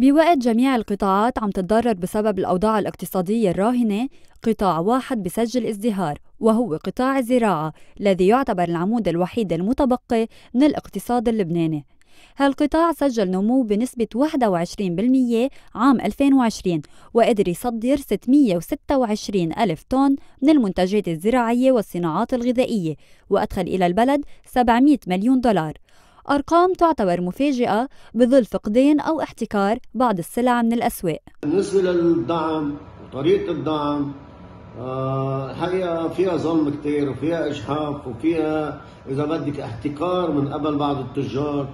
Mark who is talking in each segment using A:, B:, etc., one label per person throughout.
A: بوقت جميع القطاعات عم تتضرر بسبب الأوضاع الاقتصادية الراهنة قطاع واحد بسجل ازدهار وهو قطاع الزراعة الذي يعتبر العمود الوحيد المتبقي من الاقتصاد اللبناني هالقطاع سجل نمو بنسبة 21% عام 2020 وقدر يصدر 626 ألف طن من المنتجات الزراعية والصناعات الغذائية وأدخل إلى البلد 700 مليون دولار أرقام تعتبر مفاجئة بظل فقدان أو احتكار بعض السلع من الأسواق
B: بالنسبة للدعم وطريقة الدعم آه، الحقيقة فيها ظلم كتير وفيها إجحاف وفيها إذا بدك احتكار من قبل بعض التجار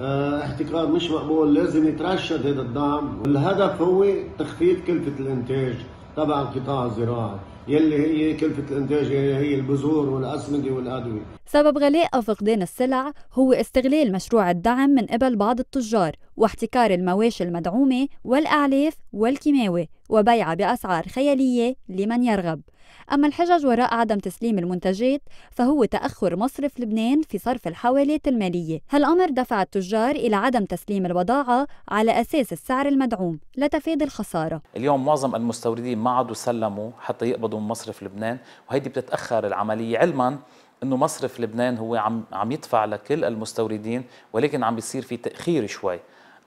B: آه، احتكار مش مقبول لازم يترشد هذا الدعم الهدف هو تخفيف كلفة الإنتاج تبع القطاع الزراعي يلي هي كلفة الإنتاج يلي هي البذور والأسمدة والأدوية
A: سبب غلاء أو فقدان السلع هو استغلال مشروع الدعم من قبل بعض التجار واحتكار المواشي المدعومة والأعلاف والكيماوي وبيعها بأسعار خيالية لمن يرغب أما الحجج وراء عدم تسليم المنتجات فهو تأخر مصرف لبنان في صرف الحوالات المالية هالأمر دفع التجار إلى عدم تسليم البضاعة على أساس السعر المدعوم لتفادي الخسارة
C: اليوم معظم المستوردين ما عادوا سلموا حتى يقبضوا من مصرف لبنان وهيدي بتتأخر العملية علما انه مصرف لبنان هو عم عم يدفع لكل المستوردين ولكن عم بيصير في تاخير شوي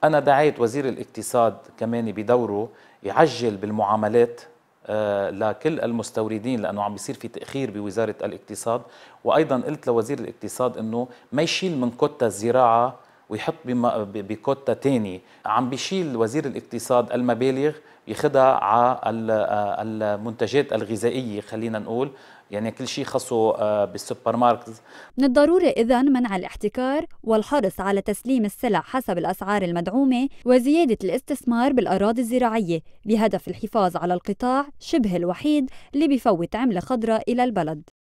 C: انا دعيت وزير الاقتصاد كمان بدوره يعجل بالمعاملات آه، لكل المستوردين لانه عم بيصير في تاخير بوزاره الاقتصاد وايضا قلت لوزير الاقتصاد انه ما يشيل من كوتا الزراعه ويحط بكوتا تاني عم بيشيل وزير الاقتصاد المبالغ يخدها على المنتجات الغذائية خلينا نقول يعني كل شيء خصو آه، بالسوبر ماركت من الضروري
A: إذا منع الاحتكار والحرص على تسليم السلع حسب الأسعار المدعومة وزيادة الاستثمار بالأراضي الزراعية بهدف الحفاظ على القطاع شبه الوحيد اللي بفوت عملة خضراء إلى البلد